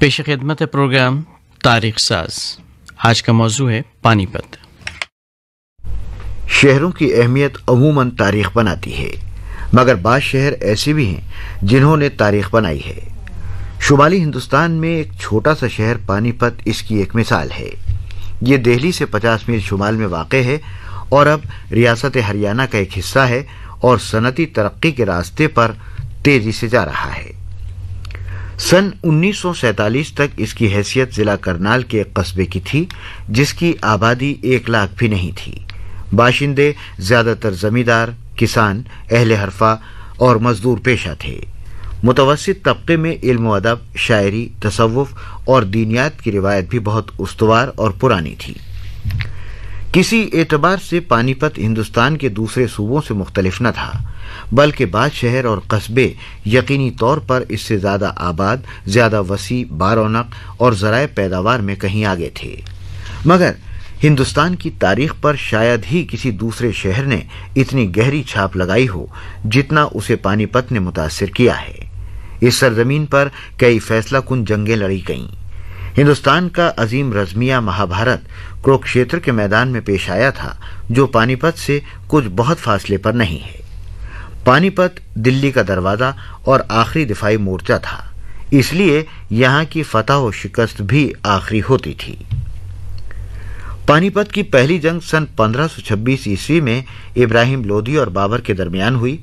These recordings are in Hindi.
पेश खिदमत है प्रोग्राम तारीख साज आज का मौजू है पानीपत शहरों की अहमियत अमूमन तारीख बनाती है मगर बाद शहर ऐसे भी हैं जिन्होंने तारीख बनाई है शुमाली हिंदुस्तान में एक छोटा सा शहर पानीपत इसकी एक मिसाल है ये दिल्ली से 50 मील शुमाल में वाक़ है और अब रियासत हरियाणा का एक हिस्सा है और सनती तरक्की के रास्ते पर तेजी से जा रहा है सन 1947 तक इसकी हैसियत ज़िला करनाल के एक कस्बे की थी जिसकी आबादी एक लाख भी नहीं थी बाशिंदे ज़्यादातर ज़मींदार किसान अहल हरफा और मजदूर पेशा थे मुतवसत तबके में इल्म अदब शायरी तसवफ और दीनियात की रिवायत भी बहुत उसवार और पुरानी थी किसी एतबार से पानीपत हिंदुस्तान के दूसरे सूबों से मुख्तलिफ न था बल्कि बाद शहर और कस्बे यकीनी तौर पर इससे ज़्यादा आबाद ज़्यादा वसी बारौनक और ज़राए पैदावार में कहीं आगे थे मगर हिंदुस्तान की तारीख पर शायद ही किसी दूसरे शहर ने इतनी गहरी छाप लगाई हो जितना उसे पानीपत ने मुतासर किया है इस सरजमीन पर कई फैसला कुन जंगें लड़ी गईं हिंदुस्तान का अजीम रजमिया महाभारत कुरुक्षेत्र के मैदान में पेश आया था जो पानीपत से कुछ बहुत फासले पर नहीं है पानीपत दिल्ली का दरवाज़ा और आखिरी दिफाई मोर्चा था इसलिए यहाँ की फतह व शिकस्त भी आखिरी होती थी पानीपत की पहली जंग सन 1526 ईस्वी में इब्राहिम लोधी और बाबर के दरमियान हुई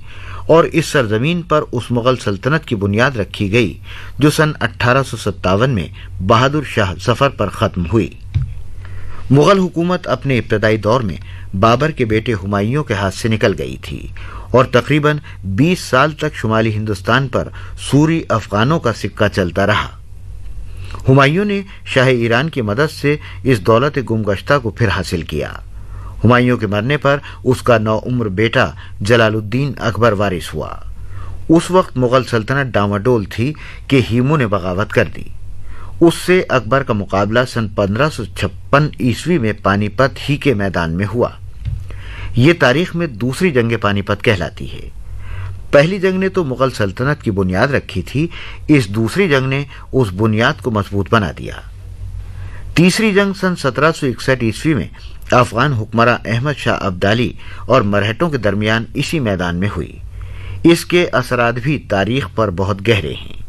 और इस सरजमीन पर उस मुगल सल्तनत की बुनियाद रखी गई जो सन अट्ठारह में बहादुर शाह जफर पर ख़त्म हुई मुगल हुकूमत अपने इब्तदाई दौर में बाबर के बेटे हुमायूं के हाथ से निकल गई थी और तकरीबन 20 साल तक शुमाली हिंदुस्तान पर सूरी अफगानों का सिक्का चलता रहा हुमायूं ने शाह ईरान की मदद से इस दौलत गुमगश्ता को फिर हासिल किया हुमायूं के मरने पर उसका नौउम्र बेटा जलालुद्दीन अकबर वारिस हुआ उस वक्त मुगल सल्तनत डामाडोल थी कि हीमू ने बगावत कर दी उससे अकबर का मुकाबला सन 1556 ईस्वी में पानीपत ही के मैदान में हुआ ये तारीख में दूसरी जंग पानीपत कहलाती है पहली जंग ने तो मुगल सल्तनत की बुनियाद रखी थी इस दूसरी जंग ने उस बुनियाद को मजबूत बना दिया तीसरी जंग सन 1761 ईस्वी में अफगान हुक्मरान अहमद शाह अब्दाली और मरहटों के दरमियान इसी मैदान में हुई इसके असरात भी तारीख पर बहुत गहरे हैं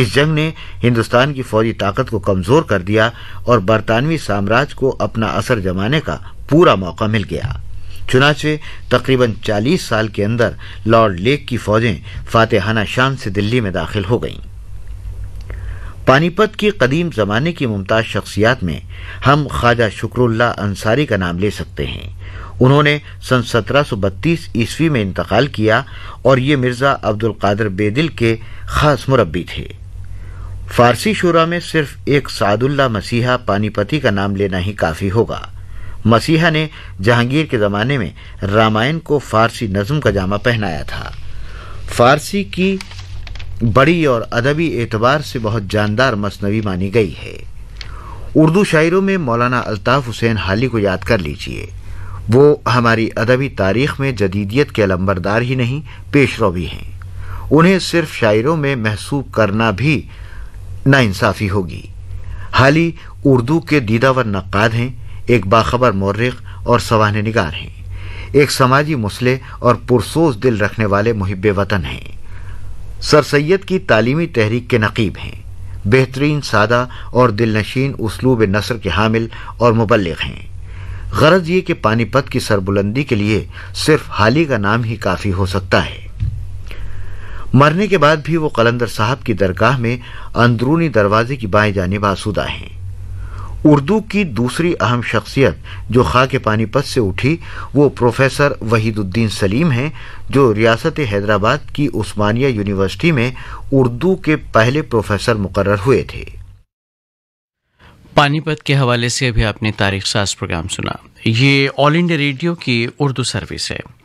इस जंग ने हिंदुस्तान की फौजी ताकत को कमज़ोर कर दिया और बरतानवी साम्राज्य को अपना असर जमाने का पूरा मौका मिल गया चुनाचे तकरीबन 40 साल के अंदर लॉर्ड लेक की फौजें फातेहाना शान से दिल्ली में दाखिल हो गईं पानीपत की कदीम ज़माने की मुमताज़ शख्सियात में हम ख्वाजा शुक्रुल्ला अंसारी का नाम ले सकते हैं उन्होंने सन 1732 ईस्वी में इंतकाल किया और ये मिर्ज़ा अब्दुल कादर बेदिल के ख़ास मुरबी थे फारसी शुरा में सिर्फ एक सादुल्ला मसीहा पानीपति का नाम लेना ही काफ़ी होगा मसीहा ने जहांगीर के ज़माने में रामायण को फारसी नज़म का जामा पहनाया था फारसी की बड़ी और अदबी एतबार से बहुत जानदार मसनवी मानी गई है उर्दू शायरों में मौलाना अल्ताफ़ हुसैन हाली को याद कर लीजिए वो हमारी अदबी तारीख में जदीदियत के अलम्बरदार ही नहीं पेश भी हैं उन्हें सिर्फ शायरों में महसूब करना भी नाइंसाफ़ी होगी हाली उर्दू के दीदावर नक्काद हैं एक बाखबर मौर्रख और सवान निगार हैं एक समाजी मसले और पुरसोस दिल रखने वाले मुहब वतन हैं सर सैद की तालीमी तहरीक के नकीब हैं बेहतरीन सादा और दिलनशीन उसलूब नसर के हामिल और मुबलग हैं गरज ये कि पानीपत की सरबुलंदी के लिए सिर्फ हाली का नाम ही काफ़ी हो सकता है मरने के बाद भी वो कलंदर साहब की दरगाह में अंदरूनी दरवाजे की बाएं जानब आसूदा हैं उर्दू की दूसरी अहम शख्सियत जो खा के पानीपत से उठी वो प्रोफेसर वहीदुद्दीन सलीम हैं जो रियासत हैदराबाद की उस्मानिया यूनिवर्सिटी में उर्दू के पहले प्रोफेसर मुकर हुए थे पानीपत के हवाले से अभी आपने तारीख साज प्रोग्राम सुना ये ऑल इंडिया रेडियो की उर्दू सर्विस है